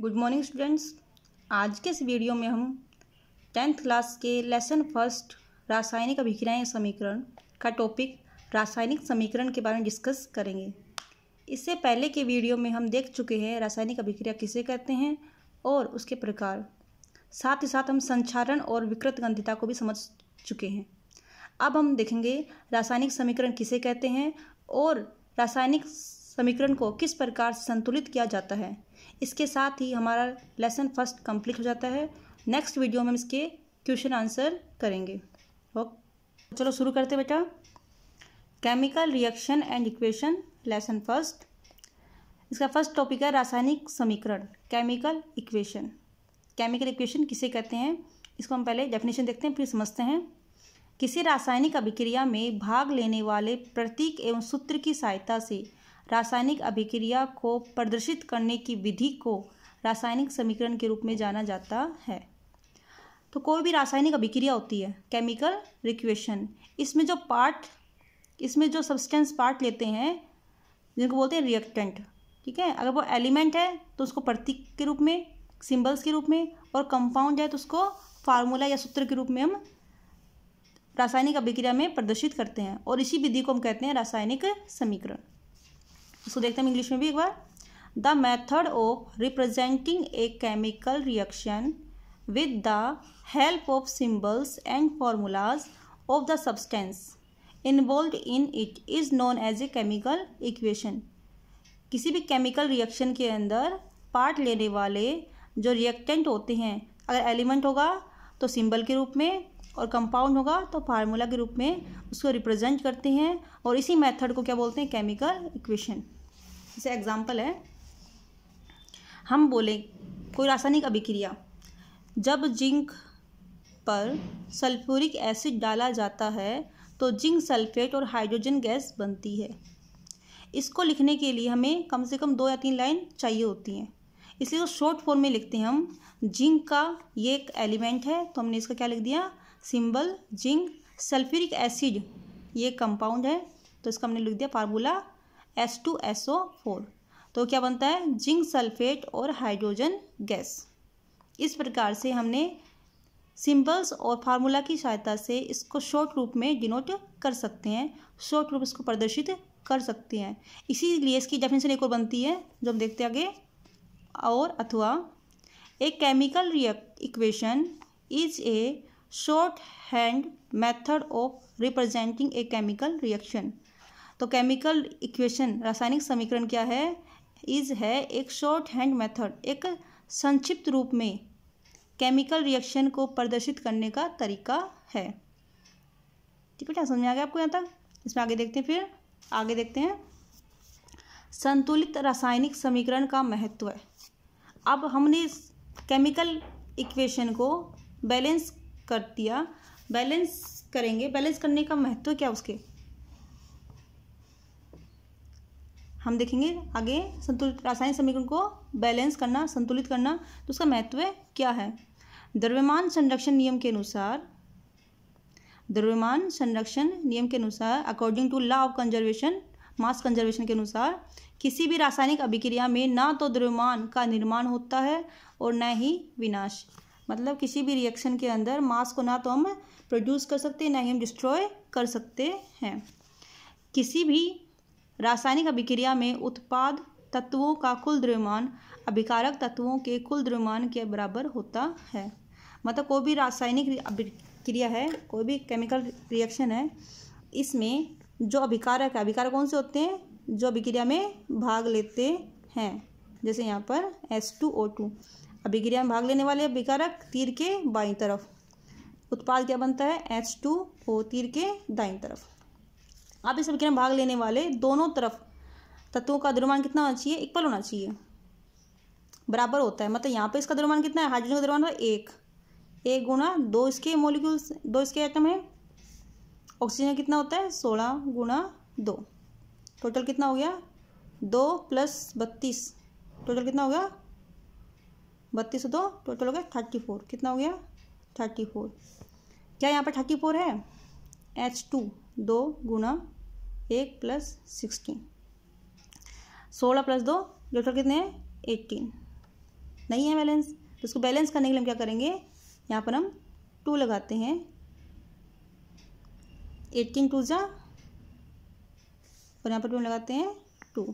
good morning students आज के इस वीडियो में हम टेंथ क्लास के लेसन फर्स्ट रासायनिक अभिक्रियाएं समीकरण का टॉपिक रासायनिक समीकरण के बारे में डिस्कस करेंगे इससे पहले के वीडियो में हम देख चुके हैं रासायनिक अभिक्रिया किसे कहते हैं और उसके प्रकार साथ ही साथ हम संचारण और विकृत गंधिता को भी समझ चुके हैं अब हम देखेंगे रासायनिक समीकरण किसे कहते हैं और रासायनिक समीकरण को किस प्रकार संतुलित किया जाता है इसके साथ ही हमारा लेसन फर्स्ट कंप्लीट हो जाता है नेक्स्ट वीडियो में हम इसके क्वेश्चन आंसर करेंगे ओके चलो शुरू करते बेटा chemical reaction and equation lesson first इसका फर्स्ट टॉपिक है रासायनिक समीकरण केमिकल इक्वेशन केमिकल इक्वेशन किसे कहते हैं इसको हम पहले डेफिनेशन देखते हैं फिर समझते हैं किसी रासायनिक अभिक्रिया में भाग लेने वाले प्रतीक एवं सूत्र की सहायता से रासायनिक अभिक्रिया को प्रदर्शित करने की विधि को रासायनिक समीकरण के रूप में जाना जाता है तो कोई भी रासायनिक अभिक्रिया होती है केमिकल रिक्वेशन इसमें जो पार्ट इसमें जो सब्सटेंस पार्ट लेते हैं जिनको बोलते हैं रिएक्टेंट ठीक है अगर वो एलिमेंट है तो उसको प्रतीक के रूप में सिंबल्स के रूप में और कंपाउंड है तो उसको फार्मूला या सूत्र के रूप में हम रासायनिक अभिक्रिया में प्रदर्शित करते हैं और इसी विधि को हम कहते हैं रासायनिक समीकरण उसको देखते हैं इंग्लिश में भी एक बार the method of representing a chemical reaction with the help of symbols and formulas of the substance involve in it is known as a chemical equation किसी भी केमिकल रिएक्शन के अंदर पार्ट लेने वाले जो रिएक्टेंट होते हैं अगर एलिमेंट होगा तो सिंबल के रूप में और कंपाउंड होगा तो फार्मूला के रूप में उसको रिप्रेजेंट करते हैं और इसी मेथड को क्या बोलते हैं केमिकल इक्वेशन जैसे एग्जाम्पल है हम बोले कोई रासायनिक अभिक्रिया जब जिंक पर सल्फ्यूरिक एसिड डाला जाता है तो जिंक सल्फेट और हाइड्रोजन गैस बनती है इसको लिखने के लिए हमें कम से कम दो या तीन लाइन चाहिए होती हैं इसलिए वो शॉर्ट फॉर्म में लिखते हैं हम जिंक का ये एक एलिमेंट है तो हमने इसका क्या लिख दिया सिंबल जिंक सल्फ्यूरिक एसिड ये कंपाउंड है तो इसका हमने लिख दिया formula S two S O four तो क्या बनता है जिंक सल्फेट और हाइड्रोजन गैस इस प्रकार से हमने सिंबल्स और फार्मूला की सहायता से इसको शॉर्ट रूप में डिनोट कर सकते हैं शॉर्ट रूप इसको प्रदर्शित कर सकते हैं इसीलिए इसकी डेफिनेशन एक और बनती है जो हम देखते आगे और अथवा a chemical react equation is a short hand method of representing a chemical reaction तो केमिकल इक्वेशन रासायनिक समीकरण क्या है इज है एक शॉर्ट हैंड मेथड एक संक्षिप्त रूप में केमिकल रिएक्शन को प्रदर्शित करने का तरीका है ठीक है समझ में आ गया आपको यहाँ तक इसमें आगे देखते हैं फिर आगे देखते हैं संतुलित रासायनिक समीकरण का महत्व है अब हमने केमिकल इक्वेशन को बैलेंस कर दिया बैलेंस करेंगे बैलेंस करने का महत्व क्या उसके हम देखेंगे आगे संतुलित रासायनिक समीकरण को बैलेंस करना संतुलित करना तो उसका महत्व क्या है द्रव्यमान संरक्षण नियम के अनुसार द्रव्यमान संरक्षण नियम के अनुसार according to law of conservation mass conservation के अनुसार किसी भी रासायनिक अभिक्रिया में ना तो द्रव्यमान का निर्माण होता है और न ही विनाश मतलब किसी भी रिएक्शन के अंदर मास को ना तो हम प्रोड्यूस कर सकते हैं ना ही हम डिस्ट्रॉय कर सकते हैं किसी भी रासायनिक अभिक्रिया में उत्पाद तत्वों का कुल द्रव्यमान अभिकारक तत्वों के कुल द्रव्यमान के बराबर होता है मतलब कोई भी रासायनिक अभिक्रिया है कोई भी केमिकल रिएक्शन है इसमें जो अभिकारक है अभिकारक कौन से होते हैं जो अभिक्रिया में भाग लेते हैं जैसे यहाँ पर एस टू ओ टू अभिक्रिया में भाग लेने वाले अभिकारक तीर के बाई तरफ उत्पाद क्या बनता है एच टू ओ तीर के दाई तरफ आप इस में भाग लेने वाले दोनों तरफ तत्वों का द्रव्यमान कितना होना चाहिए इक्वल होना चाहिए बराबर होता है मतलब यहाँ पे इसका द्रव्यमान कितना है हाइड्रोजन का द्रव्यमान एक एक गुणा दो इसके मोलिक्यूल्स दो इसके आइटम है ऑक्सीजन कितना होता है सोलह गुणा दो टोटल कितना हो गया दो प्लस बत्तीस टोटल कितना हो गया बत्तीस दो टोटल हो गया थर्टी फोर कितना हो गया थर्टी फोर क्या यहाँ पर थर्टी फोर है एच टू दो गुना एक प्लस सिक्सटीन सोलह प्लस दो जो टोटल तो कितने हैं एट्टीन नहीं है बैलेंस तो इसको बैलेंस करने के लिए हम क्या करेंगे यहाँ पर हम टू लगाते हैं एट्टीन टू जा और यहाँ पर टू लगाते हैं टू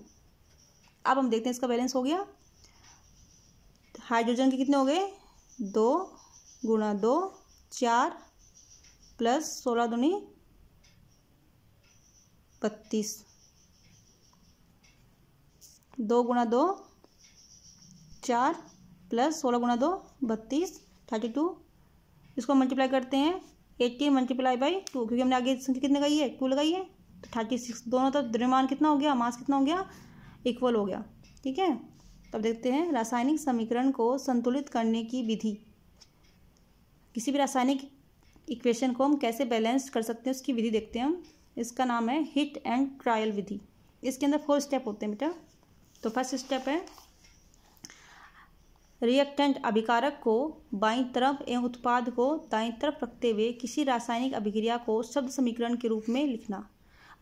अब हम देखते हैं इसका बैलेंस हो गया हाइड्रोजन के कितने हो गए दो गुणा दो चार प्लस सोलह दूनी इकतीस दो गुणा दो चार प्लस सोलह गुणा दो बत्तीस थर्टी टू इसको मल्टीप्लाई करते हैं एट्टी मल्टीप्लाई बाई टू क्योंकि हमने आगे संख्या कितने लगाई है टू लगाई है तो थर्टी सिक्स दोनों तो द्रव्यमान कितना हो गया मास कितना हो गया इक्वल हो गया ठीक है तब देखते हैं रासायनिक समीकरण को संतुलित करने की विधि किसी भी रासायनिक इक्वेशन को हम कैसे बैलेंस कर सकते हैं उसकी विधि देखते हैं हम इसका नाम है हिट एंड ट्रायल विधि इसके अंदर फोर स्टेप होते हैं बेटा तो फर्स्ट स्टेप है रिएक्टेंट अभिकारक को बाईं तरफ एवं उत्पाद को दाईं तरफ रखते हुए किसी रासायनिक अभिक्रिया को शब्द समीकरण के रूप में लिखना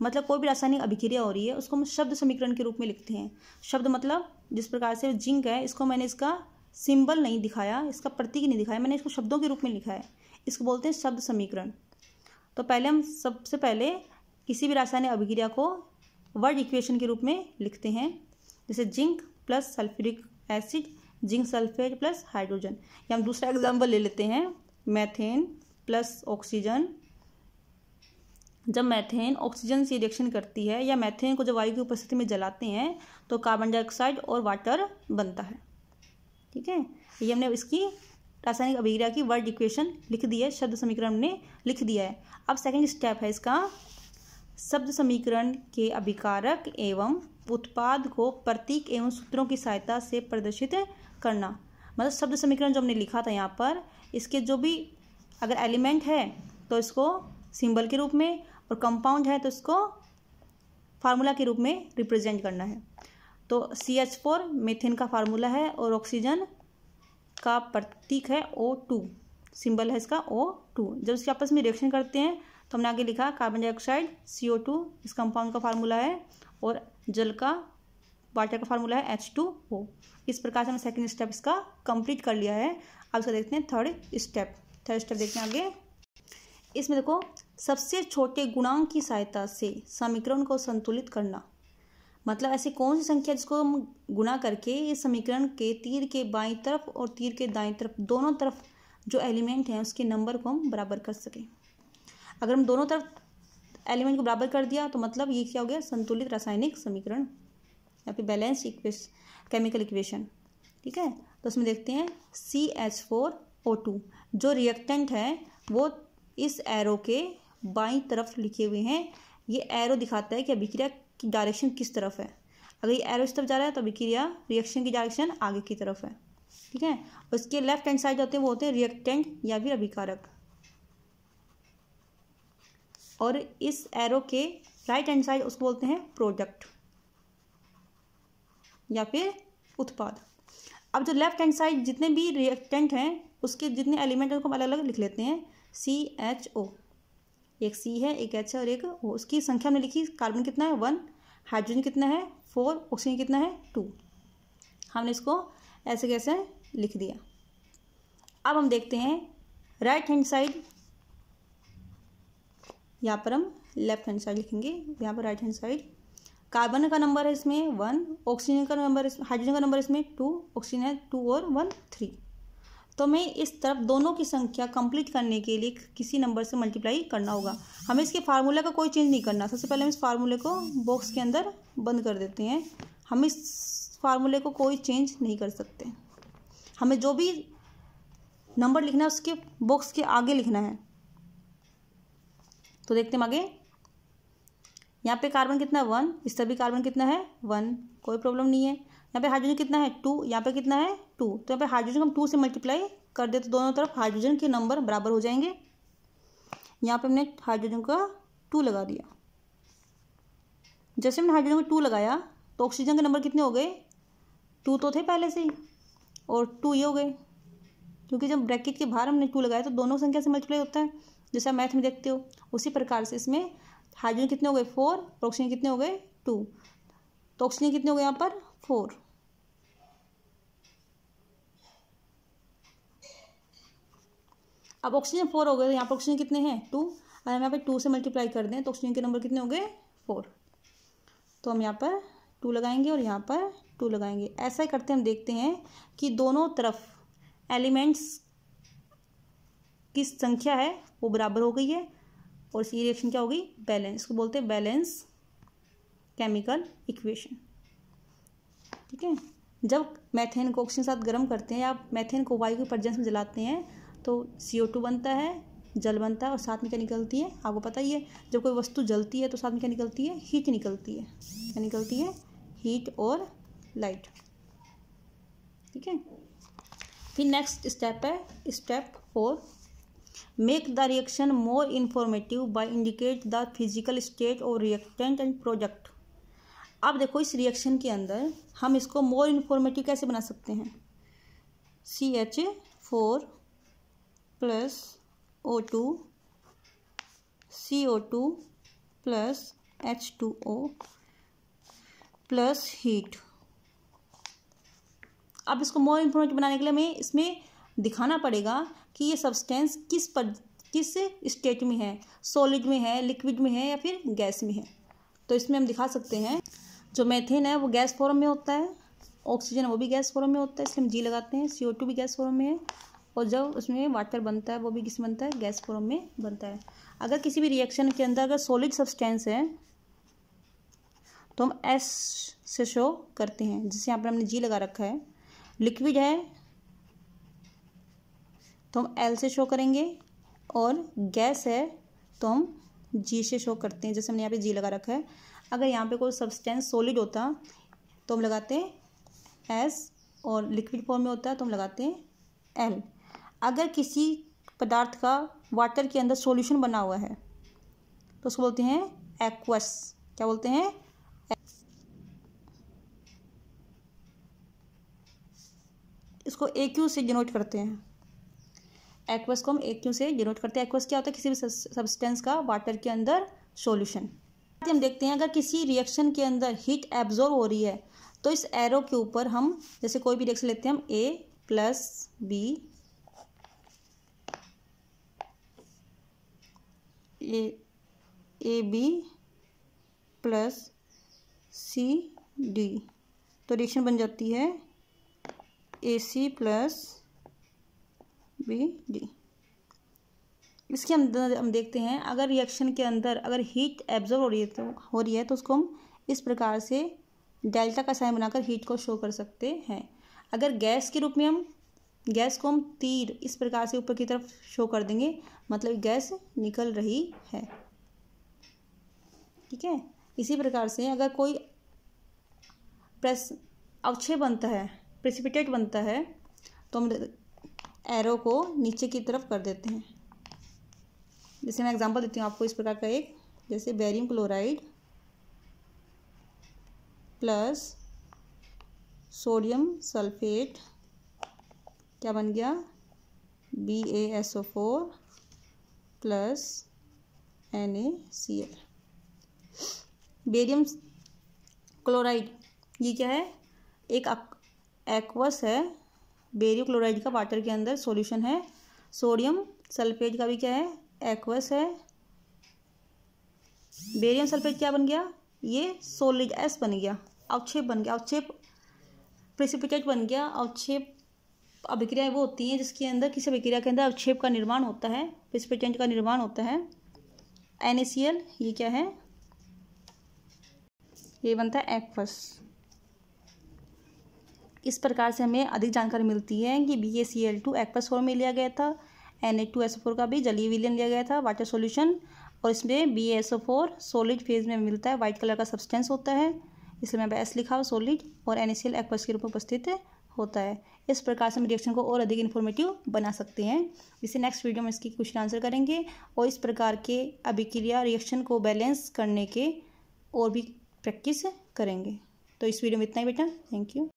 मतलब कोई भी रासायनिक अभिक्रिया हो रही है उसको हम शब्द समीकरण के रूप में लिखते हैं शब्द मतलब जिस प्रकार से जिंक है इसको मैंने इसका सिंबल नहीं दिखाया इसका प्रतीक नहीं दिखाया मैंने इसको शब्दों के रूप में लिखा है इसको बोलते हैं शब्द समीकरण तो पहले हम सबसे पहले किसी भी रासायनिक अभिक्रिया को वर्ड इक्वेशन के रूप में लिखते हैं जैसे zinc plus sulphuric acid zinc sulphate plus hydrogen या हम दूसरा एग्जाम्पल ले लेते हैं मैथेन प्लस ऑक्सीजन जब मैथेन ऑक्सीजन से रिएक्शन करती है या मैथेन को जब वायु की उपस्थिति में जलाते हैं तो कार्बन डाइऑक्साइड और वाटर बनता है ठीक है ये हमने इसकी रासायनिक अभिक्रिया की वर्ड इक्वेशन लिख दी है शब्द समीकरण ने लिख दिया है अब सेकंड स्टेप है इसका शब्द समीकरण के अभिकारक एवं उत्पाद को प्रतीक एवं सूत्रों की सहायता से प्रदर्शित करना मतलब शब्द समीकरण जो हमने लिखा था यहाँ पर इसके जो भी अगर एलिमेंट है तो इसको सिंबल के रूप में और कंपाउंड है तो इसको फार्मूला के रूप में रिप्रेजेंट करना है तो सी एच फोर मेथेन का फार्मूला है और ऑक्सीजन का प्रतीक है ओ टू सिंबल है इसका ओ टू जब इसके आपस में रिएक्शन करते हैं तो हमने आगे लिखा carbon dioxide C O two इस कंपाउंड का फार्मूला है और जल का वाटर का फार्मूला है एच टू ओ इस प्रकार से हमने सेकेंड स्टेप इसका कंप्लीट कर लिया है अब इसका देखते हैं थर्ड स्टेप थर्ड स्टेप देखते हैं आगे इसमें देखो सबसे छोटे गुणांक की सहायता से समीकरण को संतुलित करना मतलब ऐसी कौन सी संख्या जिसको हम गुणा करके इस समीकरण के तीर के बाई तरफ और तीर के दाई तरफ दोनों तरफ जो एलिमेंट हैं उसके नंबर को हम बराबर कर सकें अगर हम दोनों तरफ एलिमेंट को बराबर कर दिया तो मतलब ये क्या हो गया संतुलित रासायनिक समीकरण या फिर बैलेंस इक्वेश केमिकल इक्वेशन ठीक है तो उसमें देखते हैं C H four O two जो रिएक्टेंट है वो इस एरो के बाई तरफ लिखे हुए हैं ये एरो दिखाता है कि अभिक्रिया की डायरेक्शन किस तरफ है अगर ये एरो इस तरफ जा रहा है तो अभिक्रिया रिएक्शन की डायरेक्शन आगे की तरफ है ठीक है उसके लेफ्ट हैंड साइड जो होते हैं वो होते हैं रिएक्टेंट या फिर अभिकारक और इस एरो के राइट हैंड साइड उसको बोलते हैं प्रोडक्ट या फिर उत्पाद अब जो लेफ्ट हैंड साइड जितने भी रिएक्टेंट हैं उसके जितने एलिमेंट हैं उनको हम अलग अलग लिख लेते हैं सी एच ओ एक सी है एक एच है और एक ओ उसकी संख्या हमने लिखी कार्बन कितना है वन हाइड्रोजन कितना है फोर ऑक्सीजन कितना है टू हमने इसको ऐसे कैसे लिख दिया अब हम देखते हैं राइट हैंड साइड यहाँ पर हम लेफ्ट हैंड साइड लिखेंगे यहाँ पर राइट हैंड साइड कार्बन का नंबर है इसमें वन ऑक्सीजन का नंबर हाइड्रोजन का नंबर इसमें टू ऑक्सीजन है टू और वन थ्री तो हमें इस तरफ दोनों की संख्या कंप्लीट करने के लिए किसी नंबर से मल्टीप्लाई करना होगा हमें इसके फार्मूले का कोई चेंज नहीं करना सबसे पहले हम इस फार्मूले को बॉक्स के अंदर बंद कर देते हैं हम इस फार्मूले को कोई चेंज नहीं कर सकते हमें जो भी नंबर लिखना है उसके बॉक्स के आगे लिखना है तो देखते हैं आगे यहाँ पे कार्बन कितना है वन इस सभी कार्बन कितना है वन कोई प्रॉब्लम नहीं है यहाँ पे हाइड्रोजन कितना है टू यहाँ पे कितना है टू तो यहाँ पे हाइड्रोजन हम टू से मल्टीप्लाई कर दे तो दोनों तरफ हाइड्रोजन के नंबर बराबर हो जाएंगे यहाँ पे हमने हाइड्रोजन का टू लगा दिया जैसे हमने हाइड्रोजन का टू लगाया तो ऑक्सीजन के नंबर कितने हो गए टू तो थे पहले से ही और टू ये हो गए क्योंकि जब ब्रैकेट के बाहर हमने टू लगाया तो दोनों संख्या से मल्टीप्लाई होता है जैसा मैथ में देखते हो उसी प्रकार से इसमें हाइड्रोजन कितने हो गए फोर तो ऑक्सीजन कितने हो गए टू तो ऑक्सीजन कितने हो गए यहाँ पर फोर अब ऑक्सीजन फोर हो गए तो यहाँ पर ऑक्सीजन कितने हैं टू अगर हम यहाँ पर टू से मल्टीप्लाई कर दें तो ऑक्सीजन के नंबर कितने हो गए फोर तो हम यहाँ पर टू लगाएंगे और यहाँ पर टू लगाएंगे ऐसा ही करते हम देखते हैं कि दोनों तरफ एलिमेंट्स की संख्या है वो बराबर हो गई है और सी रिएक्शन क्या हो गई बैलेंस इसको बोलते हैं बैलेंस केमिकल इक्वेशन ठीक है जब मैथेन को ऑक्सीजन साथ गर्म करते हैं या मैथेन को वायु के प्रजेंस में जलाते हैं तो सी बनता है जल बनता है और साथ में क्या निकलती है आपको पता ही है जब कोई वस्तु जलती है तो साथ में क्या निकलती है हीट निकलती है क्या निकलती है हीट और लाइट ठीक है फिर नेक्स्ट स्टेप है step four make the reaction more informative by indicate the physical state और रिएक्टेंट एंड प्रोजेक्ट अब देखो इस रिएक्शन के अंदर हम इसको मोर इन्फॉर्मेटिव कैसे बना सकते हैं C H four plus O two C O two plus H two O plus heat अब इसको मोर इन्फॉर्मेटिव बनाने के लिए हमें इसमें दिखाना पड़ेगा कि ये सब्सटेंस किस पर किस स्टेट में है सॉलिड में है लिक्विड में है या फिर गैस में है तो इसमें हम दिखा सकते हैं जो मैथेन है वो गैस फॉर्म में होता है ऑक्सीजन वो भी गैस फॉर्म में होता है इसलिए हम जी लगाते हैं सी भी गैस फॉर्म में है और जब उसमें वाटर बनता है वो भी किस बनता है गैस फॉर्म में बनता है अगर किसी भी रिएक्शन के अंदर अगर सॉलिड सब्सटेंस है तो हम एस से शो करते हैं जिसे यहाँ पर हमने जी लगा रखा है लिक्विड है तो हम एल से शो करेंगे और गैस है तो हम जी से शो करते हैं जैसे हमने यहाँ पे जी लगा रखा है अगर यहाँ पे कोई सब्सटेंस सॉलिड होता तो हम लगाते हैं एस और लिक्विड फॉर्म में होता है तो हम लगाते हैं एल अगर किसी पदार्थ का वाटर के अंदर सॉल्यूशन बना हुआ है तो उसको बोलते हैं एक्वस क्या बोलते हैं इसको एक्यू से डिनोट करते हैं एक्वस को हम एक क्यों से डिनोट करते हैं एक्वस क्या होता है किसी भी सब्सटेंस का वाटर के अंदर सोल्यूशन हम देखते हैं अगर किसी रिएक्शन के अंदर हीट एब्जॉर्व हो रही है तो इस एरो के ऊपर हम जैसे कोई भी रिएक्शन लेते हैं हम A plus B A A B plus C D तो रिएक्शन बन जाती है A C plus B D इसके अंदर हम देखते हैं अगर रिएक्शन के अंदर अगर हीट एब्जॉर्व हो रही है तो हो रही है तो उसको हम इस प्रकार से डेल्टा का साइन बनाकर हीट को शो कर सकते हैं अगर गैस के रूप में हम गैस को हम तीर इस प्रकार से ऊपर की तरफ शो कर देंगे मतलब गैस निकल रही है ठीक है इसी प्रकार से अगर कोई प्रेस अवक्षय बनता है प्रेसिपिटेट बनता है तो हम एरो को नीचे की तरफ कर देते हैं जैसे मैं एग्जांपल देती हूँ आपको इस प्रकार का एक जैसे barium chloride plus sodium sulphate क्या बन गया B A S O four plus N A C L barium chloride ये क्या है एक एक्वस है बेरियो क्लोराइड का वाटर के अंदर सॉल्यूशन है सोडियम सल्फेट का भी क्या है एक्वस है बेरियम सल्फेट क्या बन गया ये सोलिड एस बन गया अवक्षेप बन गया अवक्षेप प्रेसिपिटेट बन गया अवक्षेप अभिक्रियाएं वो होती हैं जिसके अंदर किसी अभिक्रिया के अंदर अवक्षेप का निर्माण होता है प्रेसिपिटेंट का निर्माण होता है एन ये क्या है ये बनता है एक्वस इस प्रकार से हमें अधिक जानकारी मिलती है कि B A C L two aqueous four में लिया गया था N A two S four का भी जलीय विलियन लिया गया था वाटर सोल्यूशन और इसमें B S O four solid phase में मिलता है वाइट कलर का सब्सटेंस होता है इसलिए मैं एस लिखा हुआ सोलिड और N A C L aqueous के रूप में उपस्थित होता है इस प्रकार से हम रिएक्शन को और अधिक इन्फॉर्मेटिव बना सकते हैं इसे नेक्स्ट वीडियो में इसकी क्वेश्चन आंसर करेंगे और इस प्रकार के अभिक्रिया रिएक्शन को बैलेंस करने के और भी प्रैक्टिस करेंगे तो इस वीडियो में इतना ही बेटा थैंक यू